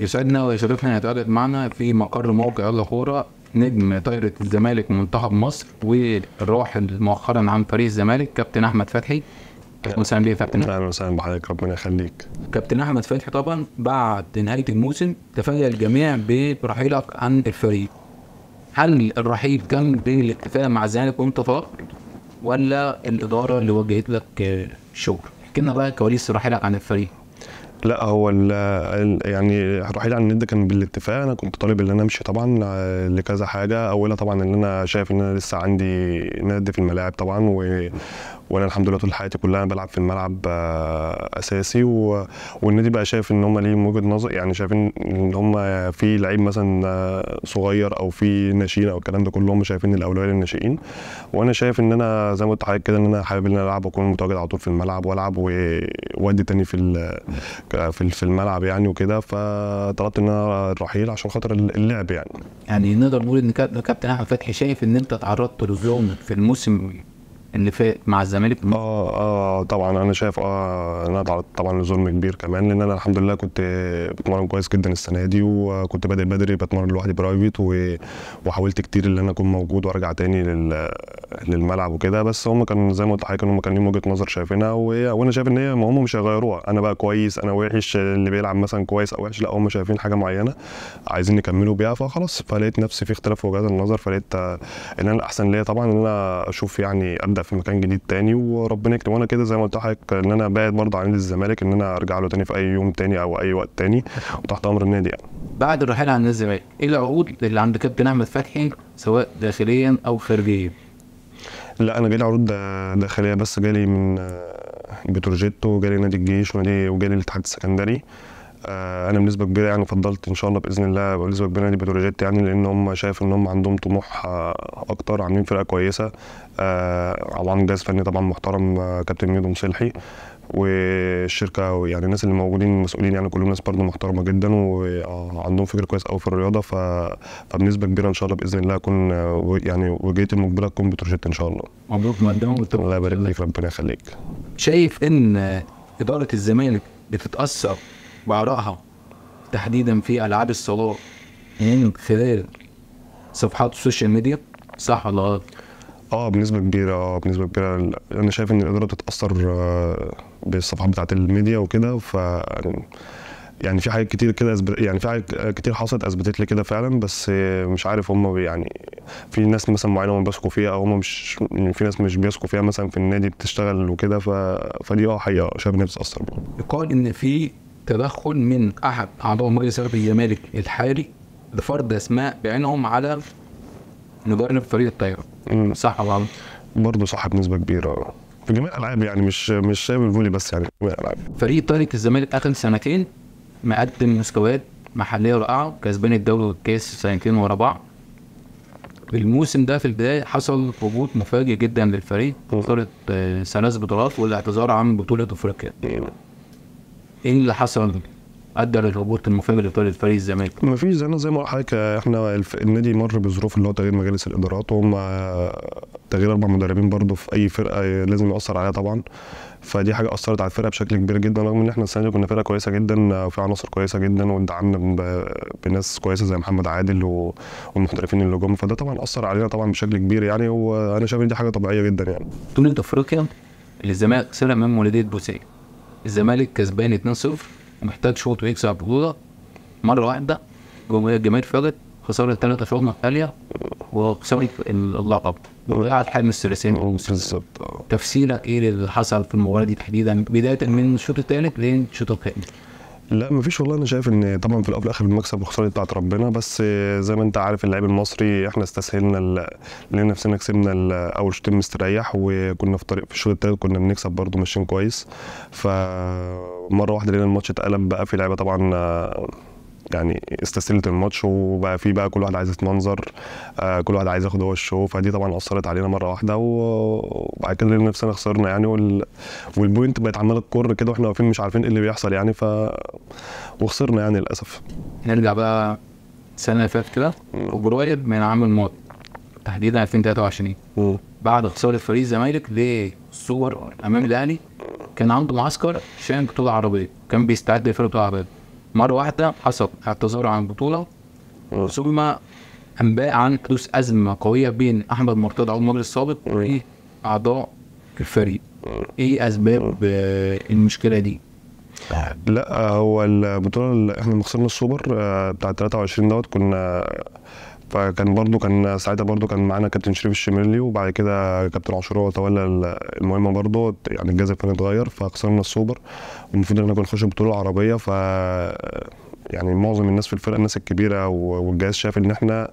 يسعدنا ويشرفنا ان يتواجد معنا في مقر موقع يلا كوره نجم طايرة الزمالك منتخب مصر والراحل مؤخرا عن فريق الزمالك كابتن احمد فتحي اهلا وسهلا بيك يا كابتن اهلا وسهلا بحضرتك ربنا يخليك كابتن احمد فتحي طبعا بعد نهايه الموسم تفاجئ الجميع برحيلك عن الفريق هل الرحيل كان بالاكتفاء مع الزمالك وانت ولا الاداره اللي وجهت لك شغل؟ احكي لنا بقى كواليس رحيلك عن الفريق لا هو يعني الرحيل عن الند كان بالاتفاق انا كنت طالب ان انا امشي طبعا آه، لكذا حاجه اولها طبعا ان انا شايف ان انا لسه عندي ند في الملاعب طبعا و وانا الحمد لله طول حياتي كلها بلعب في الملعب آه، اساسي و... والنادي بقى شايف ان هم ليهم وجهه نظر يعني شايفين ان هم في لعيب مثلا آه، صغير او في ناشئين او الكلام ده كله هم شايفين الاولويه للناشئين وانا شايف ان انا زي ما قلت حضرتك كده ان انا حابب ان انا العب واكون متواجد على طول في الملعب والعب وادي تاني في ال... في في الملعب يعني وكده فطلبت ان انا الرحيل عشان خاطر اللعب يعني يعني نقدر نقول ان كابتن احمد فتحي شايف ان انت تعرضت لظلم في الموسم اللي في مع الزمالك اه اه طبعا انا شايف اه انا تعرضت طبعا لظلم كبير كمان لان انا الحمد لله كنت بتمرن كويس جدا السنه دي وكنت بادئ بدري بتمرن لوحدي برايفت وحاولت كتير ان انا اكون موجود وارجع تاني لل... للملعب وكده بس هم كان زي ما قلت لحضرتك هم كان ليهم وجهه نظر شايفينها وانا شايف ان هي هم مش هيغيروها انا بقى كويس انا وحش اللي بيلعب مثلا كويس او وحش لا هم شايفين حاجه معينه عايزين يكملوا بيها فخلاص فلقيت نفسي في اختلاف وجهات النظر فلقيت آه، ان انا الاحسن ليا طبعا ان انا اشوف يعني ابدا في مكان جديد تاني وربنا يكرم وانا كده زي ما قلت لحضرتك ان انا باعد برضه عن نادي الزمالك ان انا ارجع له تاني في اي يوم تاني او اي وقت تاني وتحت امر النادي يعني بعد الرحيل عن نادي الزمالك ايه العقود اللي عند كابتن احمد فتحي سواء داخليا او خارجيا؟ لا انا جالي عروض داخليه بس جالي من بتروجيتو وجالي نادي الجيش ونادي وجالي الاتحاد السكندري آه، انا بنسبه كبيره يعني فضلت ان شاء الله باذن الله بنسبه كبيره نادي يعني بتروجيت يعني لان هم شايف ان هم عندهم طموح آه، اكتر عاملين فرقه كويسه طبعا آه، جهاز فني طبعا محترم كابتن ميدو مصلحي والشركه يعني الناس اللي موجودين المسؤولين يعني كلهم ناس برضه محترمه جدا وعندهم فكر كويس قوي في الرياضه ف... فبنسبه كبيره ان شاء الله باذن الله اكون يعني وجهتي المقبله تكون بتروجيت ان شاء الله مبروك مقدما الله يبارك فيك ربنا يخليك شايف ان اداره الزمالك بتتاثر وآرائها تحديدا في ألعاب الصالات من خلال صفحات السوشيال ميديا صح ولا غلط؟ اه بنسبه كبيره اه بنسبه كبيره انا شايف ان الاداره بتتاثر آه، بالصفحات بتاعه الميديا وكده ف يعني في حاجات كتير كده يعني في حاجات كتير حصلت اثبتت لي كده فعلا بس مش عارف هم يعني في ناس مثلا معينه هم بيثقوا فيها او هم مش يعني في ناس مش بيثقوا فيها مثلا في النادي بتشتغل وكده ف... فدي اه حقيقه شايف انها بتتاثر يقال ان في تدخل من احد اعضاء مجلس اداره الزمالك الحالي لفرض اسماء بعينهم على نظام فريق الطايره صح ولا برضه صح بنسبه كبيره في جميع الالعاب يعني مش مش شايف الفولي بس يعني في جميع الالعاب فريق طارق الزمالك اخر سنتين مقدم مستويات محليه رائعه كسبان الدوري والكاس سنتين ورا بعض الموسم ده في البدايه حصل هبوط مفاجئ جدا للفريق خساره ثلاث بطولات والاعتذار عن بطوله افريقيا ايه اللي حصل ادى للهبوط المفاجئ لطاقه الفريق الزمالك ما فيش زي زي ما قلت حضرتك احنا النادي مر بظروف اللي هو تغيير مجالس الادارات وهم تغيير اربع مدربين برضه في اي فرقه لازم ياثر عليها طبعا فدي حاجه اثرت على الفرقه بشكل كبير جدا رغم ان احنا السنه دي كنا فرقه كويسه جدا وفي عناصر كويسه جدا ودعمنا بناس كويسه زي محمد عادل و... والمحترفين اللي جم فده طبعا اثر علينا طبعا بشكل كبير يعني وانا شايف ان دي حاجه طبيعيه جدا يعني. بطوله افريقيا يعني؟ اللي الزمالك خسرها من مولوديه بوسيه الزمالك كسبان 2-0 محتاج شوط ويكسب البطوله مره واحده الجماهير فاضت خساره ثلاثه شوط ركنه عاليه وخساره اللقب وقعد حال من الثلاثين تفسيرك ايه اللي حصل في المباراه دي تحديدا بدايه من الشوط الثالث الشوط الثاني لا مفيش والله انا شايف ان طبعا في الاول والاخر الاخر المكسب والخساره بتاعت ربنا بس زي ما انت عارف اللاعب المصري احنا استسهلنا لقينا نفسنا كسبنا اول شوطين مستريح وكنا في طريق في الشوط الثالث كنا بنكسب برده ماشيين كويس فمره واحده لقينا الماتش اتقلب بقى في لعيبه طبعا يعني استسلت الماتش وبقى في بقى كل واحد عايز يتمنظر آه كل واحد عايز ياخد هو الشو فدي طبعا اثرت علينا مره واحده وبعد كده نفسنا خسرنا يعني وال... والبوينت بقت عماله تكر كده واحنا واقفين مش عارفين ايه اللي بيحصل يعني ف وخسرنا يعني للاسف نرجع بقى السنه اللي فاتت كده وقريب من عام الماضي تحديدا 2023 بعد خساره فريق الزمالك لصور امام الاهلي كان عنده معسكر عشان بطوله عربيه كان بيستعد للفرق بتوع عربيه مرة واحدة حصل اعتذار عن البطولة ثم انباء عن حدوث أزمة قوية بين أحمد مرتضى عضو المجلس السابق وأعضاء الفريق إيه أسباب آه، المشكلة دي؟ لا هو البطولة اللي احنا خسرنا السوبر آه، بتاع 23 دوت كنا فكان برضو كان ساعتها برضو كان معانا كابتن شريف الشميلي وبعد كده كابتن عاشور هو تولى المهمه برضو يعني الجهاز الفني اتغير فخسرنا السوبر والمفروض ان احنا كنا نخش البطوله العربيه ف يعني معظم الناس في الفرقه الناس الكبيره والجهاز شاف ان احنا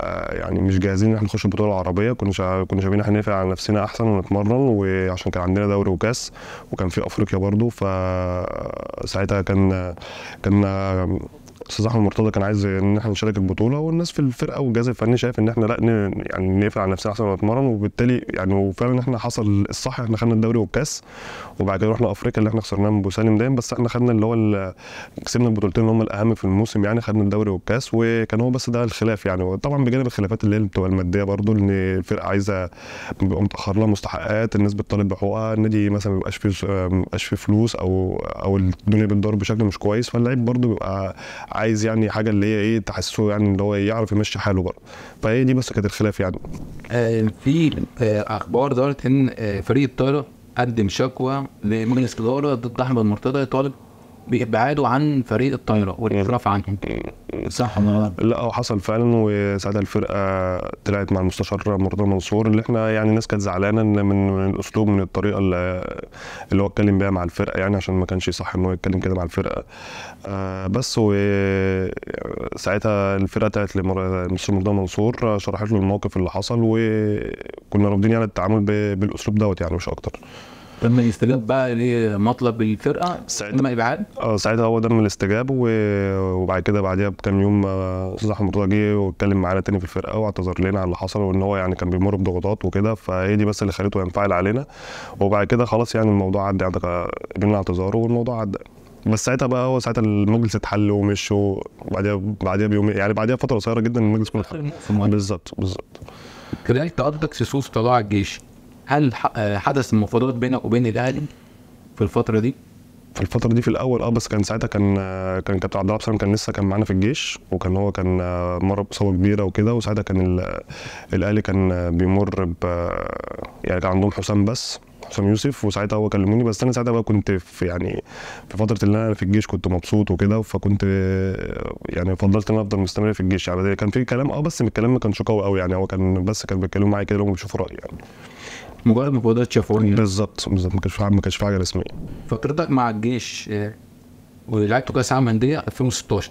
آه، يعني مش جاهزين ان احنا نخش البطوله العربيه كنا كنا شايفين احنا نقفل على نفسنا احسن ونتمرن وعشان كان عندنا دوري وكاس وكان في افريقيا برضو فساعتها كان كان استاذ احمد مرتضى كان عايز ان احنا نشارك البطوله والناس في الفرقه والجهاز الفني شايف ان احنا لا يعني نقفل على نفسنا احسن ما نتمرن وبالتالي يعني وفعلا احنا حصل الصح احنا خدنا الدوري والكاس وبعد كده رحنا افريقيا اللي احنا خسرناها من بوسالم دايم بس احنا خدنا اللي هو كسبنا البطولتين اللي هم الاهم في الموسم يعني خدنا الدوري والكاس وكان هو بس ده الخلاف يعني طبعا بجانب الخلافات اللي هي بتبقى الماديه برضو ان الفرقه عايزه بيبقى متاخر لها مستحقات الناس بتطالب بحقوقها النادي مثلا ما ما بيبقاش فيه فلوس او او الدنيا بتدور بشكل مش كويس فاللعيب برضو بيبقى عايز يعني حاجه اللي هي ايه تحسه يعني ان هو يعرف يمشي حاله برضه فهي دي بس كانت الخلاف يعني آه في آه اخبار ظهرت ان آه فريق الطايره قدم شكوى لمجلس الاداره ضد احمد مرتضى طالب بابعاده عن فريق الطايره والاشراف عنهم صح لا هو حصل فعلا وساعتها الفرقه طلعت مع المستشار مرتضى منصور اللي احنا يعني الناس كانت زعلانه من من الاسلوب من الطريقه اللي هو اتكلم بيها مع الفرقه يعني عشان ما كانش صح ان هو يتكلم كده مع الفرقه آه، بس وساعتها الفرقه طلعت لمستشار مرتضى منصور شرحت له الموقف اللي حصل وكنا رافضين يعني التعامل بالاسلوب دوت يعني مش اكتر تم يستجاب بقى لمطلب الفرقه ساعتها تم ابعاد اه ساعتها هو ده الاستجاب وبعد كده بعديها بكام يوم آه، استاذ احمد مرتضى جه واتكلم معانا تاني في الفرقه واعتذر لنا على اللي حصل وان هو يعني كان بيمر بضغوطات وكده فهي دي بس اللي خليته ينفعل علينا وبعد كده خلاص يعني الموضوع عدى يعني جبنا اعتذاره والموضوع عدى بس ساعتها بقى هو ساعتها المجلس اتحل ومشي وبعديها بعديها بيومين يعني بعديها فتره قصيره جدا المجلس كله بالظبط بالظبط كذلك تأدق سيسوس طلع الجيش هل آه، حدث مفاوضات بينك وبين الاهلي في الفتره دي؟ في الفترة دي في الأول أه بس كان ساعتها كان آه، كان كابتن عبد الله كان لسه كان معانا في الجيش وكان هو كان آه، مر بإصابة كبيرة وكده وساعتها كان الأهلي كان بيمر ب يعني كان عندهم حسام بس حسام يوسف وساعتها هو كلموني بس انا ساعتها بقى كنت في يعني في فتره اللي انا في الجيش كنت مبسوط وكده فكنت يعني فضلت ان انا افضل مستمر في الجيش يعني كان في كلام اه بس الكلام ما كانش قوي قوي يعني هو كان بس كان بيتكلموا معايا كده بيشوفوا رايي يعني مجرد مفاوضات شافوني يعني. بالظبط بالظبط ما كانش ما كانش في حاجه رسميه فترتك مع الجيش آه، ولعبت كاس عالم انديه 2016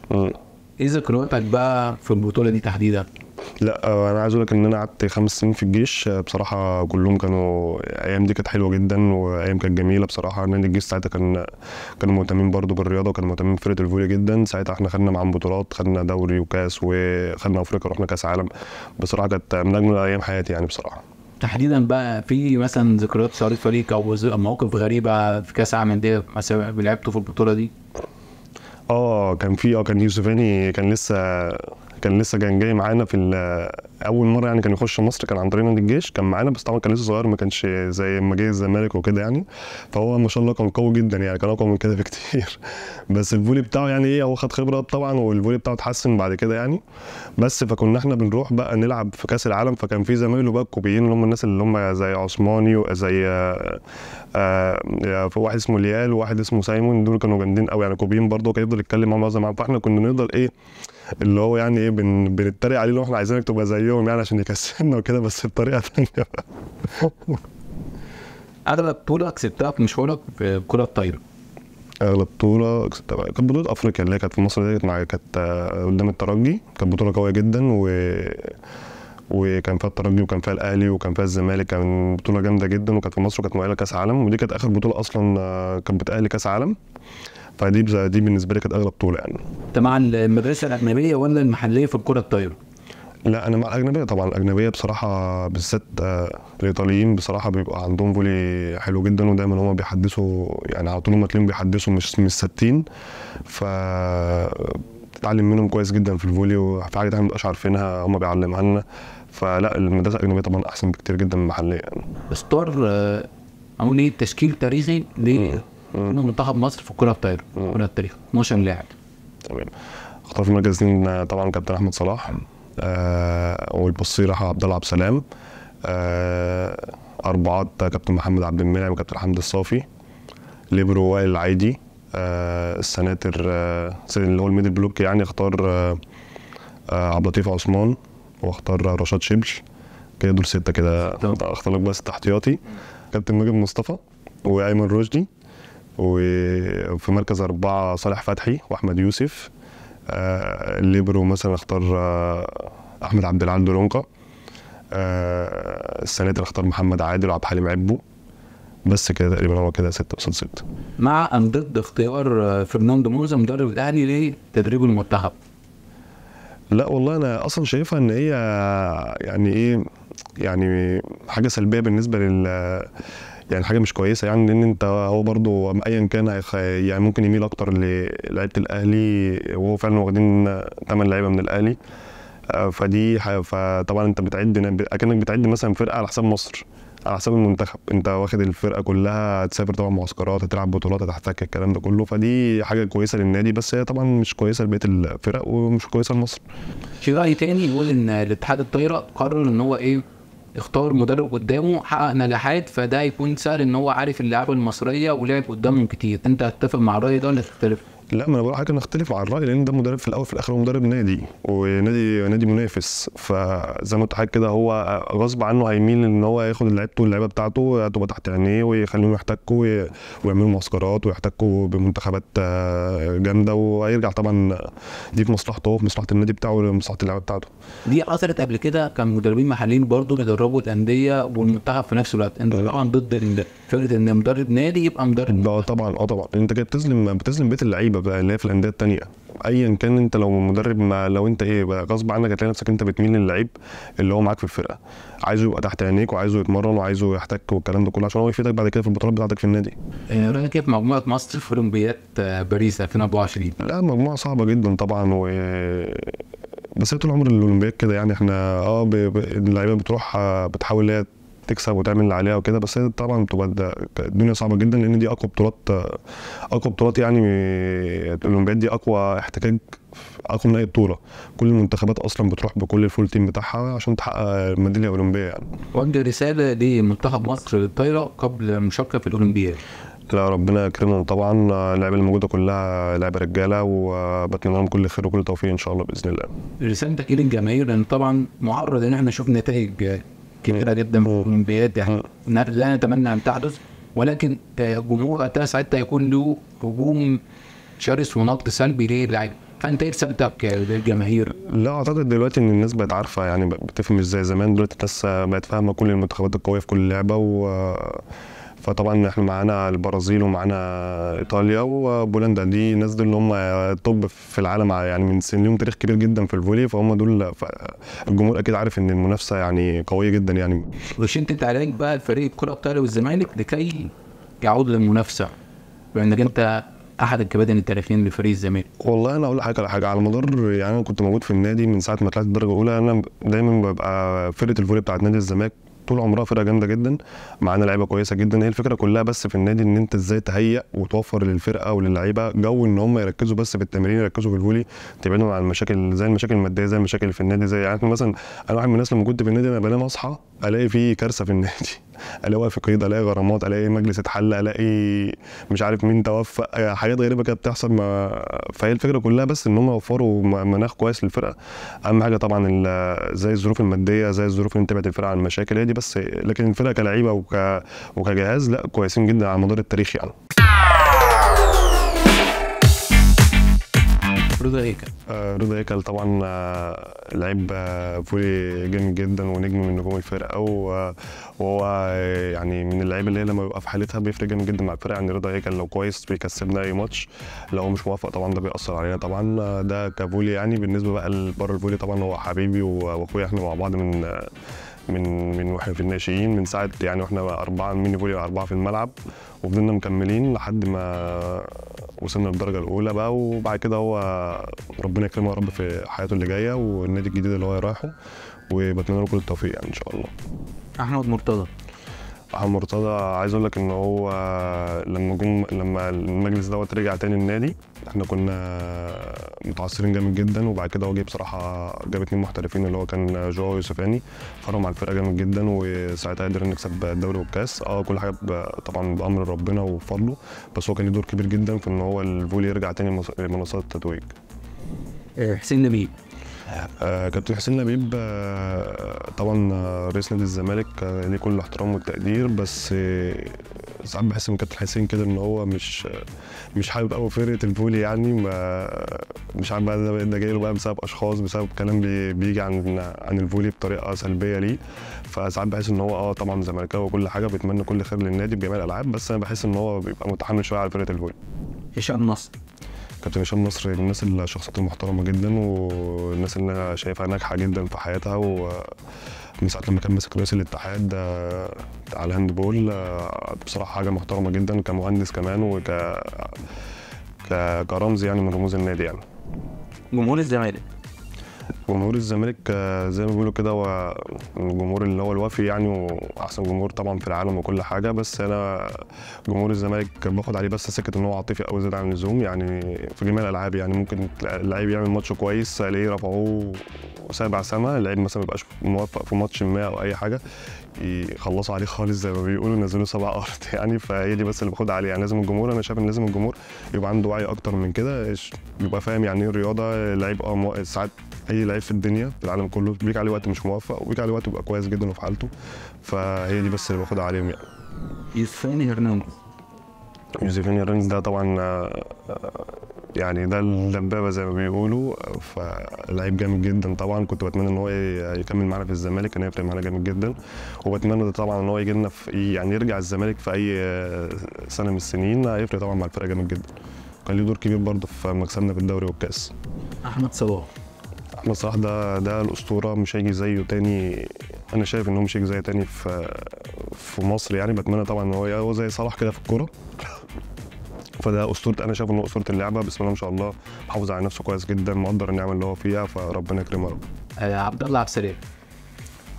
ايه ذكرياتك بقى في البطوله دي تحديدا؟ لا آه، انا عايز اقول لك ان انا قعدت خمس سنين في الجيش آه، بصراحه كلهم كانوا الايام دي كانت حلوه جدا وايام كانت جميله بصراحه نادي الجيش ساعتها كان كانوا مهتمين برضو بالرياضه وكانوا مهتمين بفرقه الفوليا جدا ساعتها احنا خدنا معاهم بطولات خدنا دوري وكاس وخدنا افريقيا رحنا كاس عالم بصراحه كانت من اجمل ايام حياتي يعني بصراحه تحديدا بقى في مثلا ذكريات صارت فريق او مواقف غريبه في كاس العالم للانديه مثلا لعبته في البطوله دي؟ اه كان في اه كان يوسف كان لسه كان لسه كان جاي معانا في اول مره يعني كان يخش مصر كان عن طريق نادي الجيش كان معانا بس طبعا كان لسه صغير ما كانش زي ما جه الزمالك وكده يعني فهو ما شاء الله كان قوي جدا يعني كان اقوى من كده بكتير بس الفولي بتاعه يعني ايه هو خد خبره طبعا والفولي بتاعه اتحسن بعد كده يعني بس فكنا احنا بنروح بقى نلعب في كاس العالم فكان في زمايله بقى الكوبيين اللي هم الناس اللي هم زي عثماني وزي في آه، آه، آه، واحد اسمه ليال وواحد اسمه سايمون دول كانوا جامدين قوي يعني كوبيين برضه كان يفضل يتكلم مع بعض فاحنا كنا نفضل ايه اللي هو يعني ايه بن... بنتريق عليه واحنا احنا عايزينك تبقى زيهم يعني عشان يكسبنا وكده بس بطريقه ثانيه اغلب بطوله كسبتها في مشوارك في الكره الطايره اغلب بطوله كسبتها كانت بطوله افريقيا اللي هي كانت في مصر دي كانت كانت آه، قدام الترجي كانت بطوله قويه جدا و وكان فيها الترجي وكان فيها الاهلي وكان فيها الزمالك كان بطوله جامده جدا وكانت في مصر وكانت مؤهله كاس عالم ودي كانت اخر بطوله اصلا آه، كانت بتاهلي كاس عالم فدي دي بالنسبه لي كانت اغلى بطوله يعني انت مع المدرسه الاجنبيه ولا المحليه في الكره الطايره؟ لا انا مع الاجنبيه طبعا الاجنبيه بصراحه بالذات آه، الايطاليين بصراحه بيبقى عندهم فولي حلو جدا ودايما هما بيحدثوا يعني على طول هم تلاقيهم بيحدثوا مش مش ثابتين ف بتتعلم منهم كويس جدا في الفولي وفي حاجات احنا ما بنبقاش عارفينها هم بيعلمها لنا فلا المدرسه الاجنبيه طبعا احسن بكتير جدا من المحليه يعني. ستار عامل آه، ايه تشكيل تاريخي من منتخب مصر في الكره بتاعته كره التاريخ 12 لاعب تمام اختار في المركز آه، طبعا كابتن احمد صلاح آه والبصيره عبد الله عبد السلام آه اربعات كابتن محمد عبد المنعم وكابتن حمد الصافي ليبرو وائل العادي آه السناتر آه اللي هو الميدل بلوك يعني اختار آه, آه، عبد اللطيف عثمان واختار آه، رشاد شبش كده دول سته كده اختار لك بس احتياطي كابتن ماجد مصطفى وايمن رشدي وفي مركز أربعة صالح فتحي وأحمد يوسف آه، الليبرو مثلا اختار آه، أحمد عبد العال دولونكا السناتر آه، اختار محمد عادل وعبد الحليم عبو بس كده تقريبا هو كده 6 قصاد 6 مع ام ضد اختيار فرناندو موزا مدرب الاهلي لتدريب المنتخب لا والله انا اصلا شايفها ان هي يعني ايه يعني حاجه سلبيه بالنسبه لل يعني حاجه مش كويسه يعني لان انت هو برضو ايا كان يعني ممكن يميل اكتر للعيبه الاهلي وهو فعلا واخدين ثمان لعيبه من الاهلي آه، فدي فطبعا انت بتعد اكنك بتعد مثلا فرقه على حساب مصر على حساب المنتخب انت واخد الفرقه كلها هتسافر طبعا معسكرات هتلعب بطولات هتحتك الكلام ده كله فدي حاجه كويسه للنادي بس هي طبعا مش كويسه لبقيه الفرق ومش كويسه لمصر في راي تاني يقول ان الاتحاد الطايره قرر ان هو ايه اختار مدرب قدامه حقق نجاحات فده هيكون سهل ان هو عارف اللعبه المصريه ولعب قدامهم كتير انت هتتفق مع الراي ده ولا تختلف؟ لا ما انا بقول حاجه نختلف على الراي لان ده مدرب في الاول في الاخر هو مدرب نادي ونادي نادي منافس فزي ما قلت حضرتك كده هو غصب عنه هيميل ان هو ياخد لعيبته اللعيبه بتاعته تبقى تحت عينيه ويخليهم يحتكوا ويعملوا معسكرات ويحتكوا بمنتخبات آه، جامده وهيرجع طبعا دي في مصلحته هو في مصلحه النادي بتاعه ومصلحه اللعيبه بتاعته دي اثرت قبل كده كان مدربين محليين برضه بيدربوا الانديه والمنتخب في نفس الوقت انت طبعا ضد فكره ان مدرب نادي يبقى مدرب اه طبعا اه طبعا انت كده بتظلم بتظلم بيت اللعيبه بقى اللي هي في الانديه الثانيه ايا كان انت لو مدرب ما لو انت ايه بقى غصب عنك هتلاقي نفسك انت بتميل للعيب اللي هو معاك في الفرقه عايزه يبقى تحت عينيك وعايزه يتمرن وعايزه يحتك والكلام ده كله عشان هو يفيدك بعد كده في البطولات بتاعتك في النادي آه، رايك كيف إيه مجموعه مصر في اولمبياد آه، باريس 2024 لا مجموعه صعبه جدا طبعا و بس هي طول عمر الاولمبياد كده يعني احنا اه ب... ب... اللعيبه بتروح آه، بتحاول هي تكسب وتعمل اللي عليها وكده بس هي طبعا بتبقى الدنيا صعبه جدا لان دي اقوى بطولات آه، اقوى بطولات يعني الاولمبياد دي اقوى احتكاك اقوى من اي بطوله كل المنتخبات اصلا بتروح بكل الفول تيم بتاعها عشان تحقق الميداليه الاولمبيه يعني وجه رساله لمنتخب مصر للطايره قبل مشاركه في الاولمبياد لا ربنا يكرمهم طبعا اللعيبه اللي موجوده كلها لعيبه رجاله وبتمنى لهم كل خير وكل توفيق ان شاء الله باذن الله. رسالتك ايه للجماهير لان طبعا معرض ان احنا نشوف نتائج كبيره جدا في الاولمبياد يعني لا نتمنى ان تحدث ولكن الجمهور وقتها ساعتها يكون له هجوم شرس ونقد سلبي اللعيبه فانت ايه رسالتك للجماهير؟ لا اعتقد دلوقتي ان الناس بقت عارفه يعني بتفهم مش زي زمان دلوقتي الناس بقت فاهمه كل المنتخبات القويه في كل لعبه و فطبعا احنا معانا البرازيل ومعانا ايطاليا وبولندا دي ناس دول اللي هم توب في العالم يعني من سن لهم تاريخ كبير جدا في الفولي فهم دول الجمهور اكيد عارف ان المنافسه يعني قويه جدا يعني انت تعالج بقى الفريق الكره الايطالي والزمالك لكي يعود للمنافسه بانك انت احد الكبادن التاريخيين لفريق الزمالك والله انا اقول لك حاجه على حاجه على مدار يعني انا كنت موجود في النادي من ساعه ما طلعت الدرجه الاولى انا دايما ببقى فرقه الفولي بتاعت نادي الزمالك طول عمرها فرقه جامده جدا معانا لعيبه كويسه جدا هي الفكره كلها بس في النادي ان انت ازاي تهيئ وتوفر للفرقه وللعيبه جو ان هم يركزوا بس في التمرين يركزوا في الفولي تبعدهم عن المشاكل زي المشاكل الماديه زي المشاكل في النادي زي يعني مثلا انا واحد من الناس لما كنت في النادي انا بنام اصحى الاقي في كارثه في النادي الاقي واقف في قيد الاقي غرامات الاقي مجلس اتحل الاقي مش عارف مين توفى آه، حاجات غريبه كده بتحصل ما فهي الفكره كلها بس ان هم وفروا مناخ كويس للفرقه اهم حاجه طبعا زي الظروف الماديه زي الظروف اللي انتبهت الفرقه عن المشاكل هي دي بس لكن الفرقه كلعيبه وك... وكجهاز لا كويسين جدا على مدار التاريخ يعني رضا هيكل آه، رضا هيكل طبعا آه، لعيب آه، فولي جامد جدا ونجم من نجوم الفرقه وهو يعني من اللعيبه اللي هي لما بيبقى في حالتها بيفرق جامد جدا مع الفرقه يعني رضا هيكل لو كويس بيكسبنا اي ماتش لو مش موافق طبعا ده بيأثر علينا طبعا ده كفولي يعني بالنسبه بقى لبره الفولي طبعا هو حبيبي واخويا احنا مع بعض من من من واحنا في الناشئين من ساعه يعني واحنا اربعه ميني فولي اربعه في الملعب وفضلنا مكملين لحد ما وصلنا للدرجه الاولى بقى وبعد كده هو ربنا يكرمه يا رب في حياته اللي جايه والنادي الجديد اللي هو رايحه وبتمنى له كل التوفيق يعني ان شاء الله احمد مرتضى محمد مرتضى عايز اقول لك ان هو لما جم لما المجلس دوت رجع تاني النادي احنا كنا متعصرين جامد جدا وبعد كده هو جه بصراحه جاب اتنين محترفين اللي هو كان جو يوسفاني فرقهم على الفرقه جامد جدا وساعتها قدرنا نكسب الدوري والكاس اه كل حاجه طبعا بامر ربنا وبفضله بس هو كان له دور كبير جدا في ان هو الفولي يرجع تاني منصات التتويج آه، حسين نبيل آه، كابتن حسين لبيب آه، طبعا آه، رئيس نادي الزمالك ليه يعني كل الاحترام والتقدير بس ساعات بحس من كابتن حسين كده ان هو مش مش حابب قوي فرقه البولي يعني ما مش عارف بقى ده جاي له بقى بسبب اشخاص بسبب كلام بي بيجي عن عن البولي بطريقه سلبيه ليه فساعات بحس ان هو اه طبعا زملكاوي وكل حاجه بيتمنى كل خير للنادي بجميع الالعاب بس انا بحس ان هو بيبقى متحمل شويه على فرقه البولي هشام نصر كابتن هشام نصر من يعني الناس الشخصيات المحترمه جدا والناس اللي انا شايفها ناجحه جدا في حياتها و من ساعه لما كان ماسك رئيس الاتحاد آه، على الهاند بول آه، بصراحه حاجه محترمه جدا كمهندس كمان وك كرمز يعني من رموز النادي يعني جمهور الزمالك جمهور الزمالك آه، زي ما بيقولوا كده هو الجمهور اللي هو الوافي يعني واحسن جمهور طبعا في العالم وكل حاجه بس انا جمهور الزمالك باخد عليه بس سكه ان هو عاطفي قوي زياده عن اللزوم يعني في جميع الالعاب يعني ممكن اللعيب يعمل ماتش كويس الاقيه رفعوه سابع سما اللعيب مثلا ما يبقاش موفق في ماتش ما او اي حاجه يخلصوا عليه خالص زي ما بيقولوا نزلوا سبع ارض يعني فهي دي بس اللي باخدها عليه يعني لازم الجمهور انا شايف ان لازم الجمهور يبقى عنده وعي اكتر من كده يبقى فاهم يعني ايه الرياضه لعيب اه ساعات اي لعيب في الدنيا في العالم كله بيجي عليه وقت مش موفق وبيجي عليه وقت بيبقى كويس جدا وفي حالته فهي دي بس اللي باخدها عليهم يعني يوسفين هرنانديز يوسفين هرنانديز ده طبعا آه، آه، يعني ده الدبابه زي ما بيقولوا فلعيب جامد جدا طبعا كنت بتمنى ان هو يكمل معانا في الزمالك كان هيفرق معانا جامد جدا وبتمنى طبعا ان هو يجي لنا في يعني يرجع الزمالك في اي آه، سنه من السنين هيفرق طبعا مع الفرقه جامد جدا كان له دور كبير برضه في مكسبنا في الدوري والكاس احمد صلاح احمد صلاح ده ده الاسطوره مش هيجي زيه تاني انا شايف ان هو مش هيجي زيه تاني في في مصر يعني بتمنى طبعا ان هو هو زي صلاح كده في الكوره فده اسطوره انا شايف انه اسطوره اللعبه بسم الله ما شاء الله محافظ على نفسه كويس جدا مقدر النعمه اللي هو فيها فربنا يكرمه يا رب آه، عبد الله عبد السلام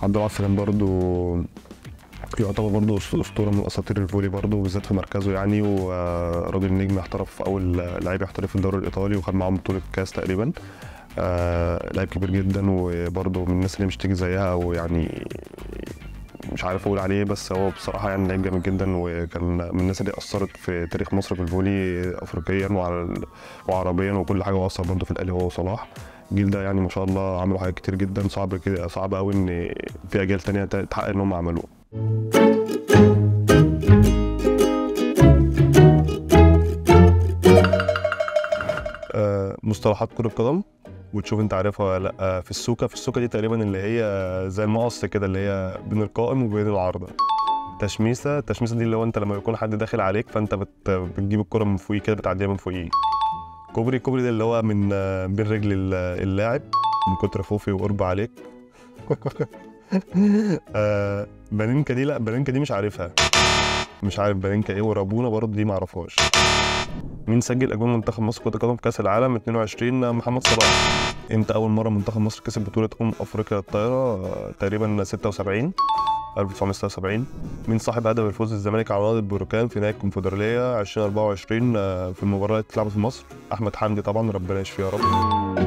عبد الله عبد السلام برضه يعتبر برضه اسطوره من اساطير الفولي برضه بالذات في مركزه يعني وراجل آه، نجم احترف اول لعيب يحترف في الدوري الايطالي وخد معاهم بطوله كاس تقريبا آه لاعب كبير جدا وبرضه من الناس اللي مش تيجي زيها ويعني مش عارف اقول عليه بس هو بصراحه يعني لعيب جامد جدا وكان من الناس اللي اثرت في تاريخ مصر في الفولي افريقيا وعربيا وكل حاجه واثر برضه في الاهلي هو وصلاح الجيل ده يعني ما شاء الله عملوا حاجات كتير جدا صعب كده صعب قوي ان في اجيال تانية تحقق ان هم عملوه آه، مصطلحات كرة قدم وتشوف انت عارفها ولا لا في السوكه في السوكه دي تقريبا اللي هي زي المقص كده اللي هي بين القائم وبين العارضه تشميسه التشميسه دي اللي هو انت لما يكون حد داخل عليك فانت بت... بتجيب الكره من فوقيه كده بتعديها من فوقيه كوبري كوبري ده اللي هو من بين رجل اللاعب من كتر خوفي وقرب عليك آه بلينكا دي لا بنينكا دي مش عارفها مش عارف بنينكا ايه ورابونا برضه دي معرفهاش مين سجل اجوان منتخب مصر كره القدم في كاس العالم 22 محمد صلاح امتى اول مره منتخب مصر كسب بطوله امم افريقيا الطايره تقريبا 76 1976 مين صاحب هدف الفوز الزمالك على نادي البركان في نهائي الكونفدراليه 2024 آه، في المباراه اللي اتلعبت في مصر احمد حمدي طبعا ربنا يشفيه يا رب